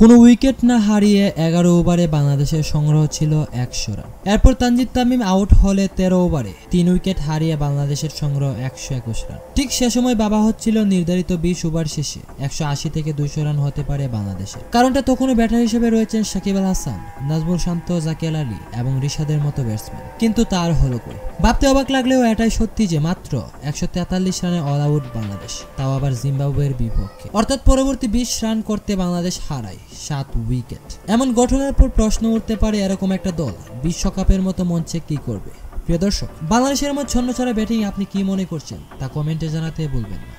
কোনো উইকেট না হারিয়ে এগারো ওভারে বাংলাদেশের সংগ্রহ ছিল একশো রান এরপর তানজিদ তামিম আউট হলে তেরো ওভারে তিন উইকেট হারিয়ে বাংলাদেশের সংগ্রহ একশো একুশ রান ঠিক সে সময় বাবা হচ্ছিল নির্ধারিত বিশ ওভার শেষে একশো আশি থেকে দুশো রান হতে পারে বাংলাদেশের কারণটা তখনও ব্যাটার হিসেবে রয়েছেন সাকিব আল হাসান নাজমুল শান্ত জাকিয়াল আলী এবং রিশাদের মতো ব্যাটসম্যান কিন্তু তার হলো কই ভাবতে অবাক লাগলেও এটাই সত্যি যে মাত্র একশো তেতাল্লিশ রানে অল আউট বাংলাদেশ তাও আবার জিম্বাবুয়ের বিপক্ষে অর্থাৎ পরবর্তী বিশ রান করতে বাংলাদেশ হারায় সাত উইকেট এমন ঘটনার পর প্রশ্ন উঠতে পারে এরকম একটা দল বিশ্বকাপের মতো মঞ্চে কি করবে প্রিয় দর্শক বাংলাদেশের মতো ছন্নছাড়া ব্যাটিং আপনি কি মনে করছেন তা কমেন্টে জানাতে বলবেন না